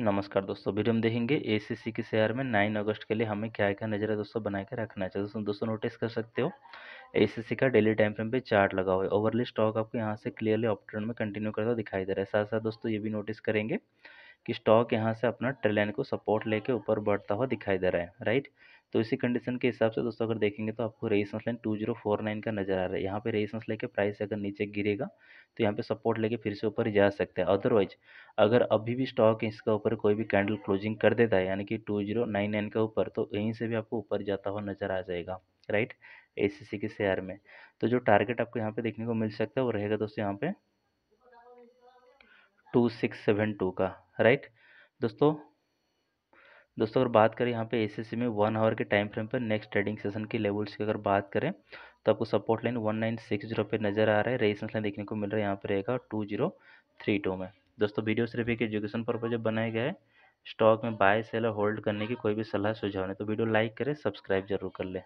नमस्कार दोस्तों वीडियो हम देखेंगे एसीसी के शेयर में नाइन अगस्त के लिए हमें क्या क्या नजर है दोस्तों बना के रखना चाहिए दोस्तों दोस्तों नोटिस कर सकते हो एसीसी का डेली टाइम फ्रेम पे चार्ट लगा हुआ है ओवरली स्टॉक आपको यहाँ से क्लियरली ऑप्टर्न में कंटिन्यू करता दिखाई दे रहा है साथ साथ दोस्तों ये भी नोटिस करेंगे कि स्टॉक यहाँ से अपना ट्रेलाइन को सपोर्ट लेके ऊपर बढ़ता हुआ दिखाई दे रहा है राइट तो इसी कंडीशन के हिसाब से दोस्तों अगर देखेंगे तो आपको resistance line two zero four nine का नजर आ रहा है यहाँ पे रेजिस्टेंस लेके प्राइस अगर नीचे गिरेगा तो यहाँ पे सपोर्ट लेके फिर से ऊपर जा सकते हैं अदरवाइज अगर अभी भी स्टॉक इसका ऊपर कोई भी कैंडल क्लोजिंग कर देता है यानी कि टू जीरो नाइन नाइन के ऊपर तो यहीं से भी आपको ऊपर जाता हुआ नजर आ जाएगा राइट ए के शेयर में तो जो टारगेट आपको यहाँ पे देखने को मिल सकता है वो रहेगा दोस्तों यहाँ पे टू सिक्स सेवन टू का राइट दोस्तों दोस्तों अगर बात करें यहाँ पे एसएससी में वन आवर के टाइम फ्रेम पर नेक्स्ट ट्रेडिंग सेशन के लेवल्स की अगर बात करें तो आपको support line one nine six zero पर नजर आ रहा है रेजिस्टेंस लाइन देखने को मिल रहा है यहाँ पर रहेगा टू जीरो थ्री टू में दोस्तों वीडियो सिर्फ एक एजुकेशन पर्पज बनाया गया है स्टॉक में बाय सेल और होल्ड करने की कोई भी सलाह सुझाव नहीं तो वीडियो लाइक करें सब्सक्राइब जरूर कर लें